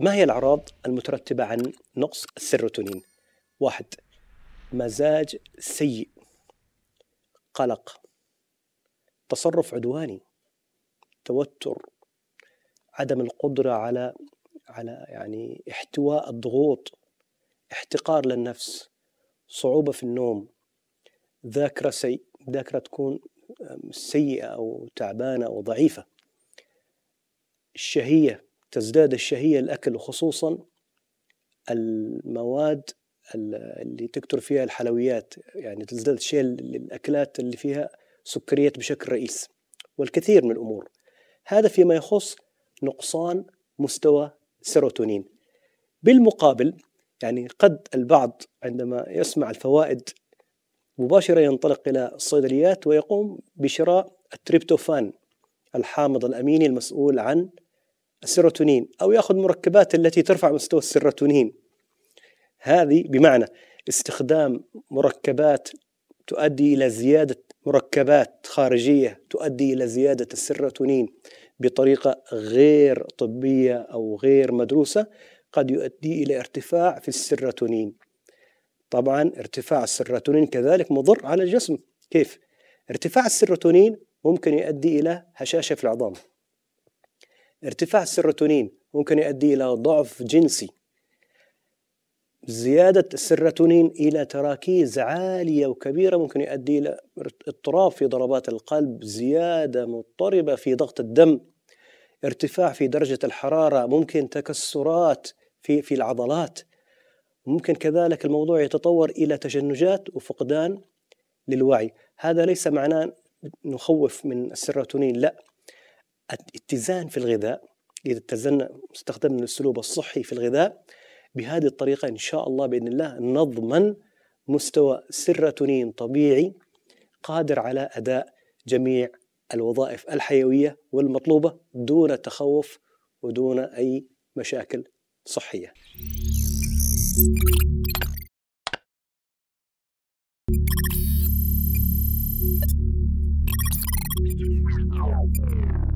ما هي الأعراض المترتبة عن نقص السيروتونين؟ واحد مزاج سيء قلق تصرف عدواني توتر عدم القدرة على على يعني احتواء الضغوط احتقار للنفس صعوبة في النوم ذاكرة سيء ذاكرة تكون سيئة أو تعبانة أو ضعيفة الشهية تزداد الشهية الأكل خصوصا المواد اللي تكتر فيها الحلويات يعني تزداد الشهية الأكلات اللي فيها سكريات بشكل رئيس والكثير من الأمور هذا فيما يخص نقصان مستوى سيروتونين بالمقابل يعني قد البعض عندما يسمع الفوائد مباشرة ينطلق إلى الصيدليات ويقوم بشراء التريبتوفان الحامض الأميني المسؤول عن السيروتونين أو يأخذ مركبات التي ترفع مستوى السيروتونين هذه بمعنى استخدام مركبات تؤدي إلى زيادة مركبات خارجية تؤدي إلى زيادة السيروتونين بطريقة غير طبية أو غير مدروسة قد يؤدي إلى ارتفاع في السيروتونين طبعا ارتفاع السيروتونين كذلك مضر على الجسم كيف؟ ارتفاع السيروتونين ممكن يؤدي إلى هشاشة في العظام ارتفاع السيروتونين ممكن يؤدي إلى ضعف جنسي زيادة السيروتونين إلى تراكيز عالية وكبيرة ممكن يؤدي إلى اضطراب في ضربات القلب زيادة مضطربة في ضغط الدم ارتفاع في درجة الحرارة ممكن تكسرات في في العضلات ممكن كذلك الموضوع يتطور إلى تشنجات وفقدان للوعي هذا ليس معناه نخوف من السيروتونين لا الاتزان في الغذاء إذا اتزنا استخدمنا الأسلوب الصحي في الغذاء بهذه الطريقة إن شاء الله بإذن الله نضمن مستوى سيروتونين طبيعي قادر على أداء جميع الوظائف الحيوية والمطلوبة دون تخوف ودون أي مشاكل صحية. Thank you.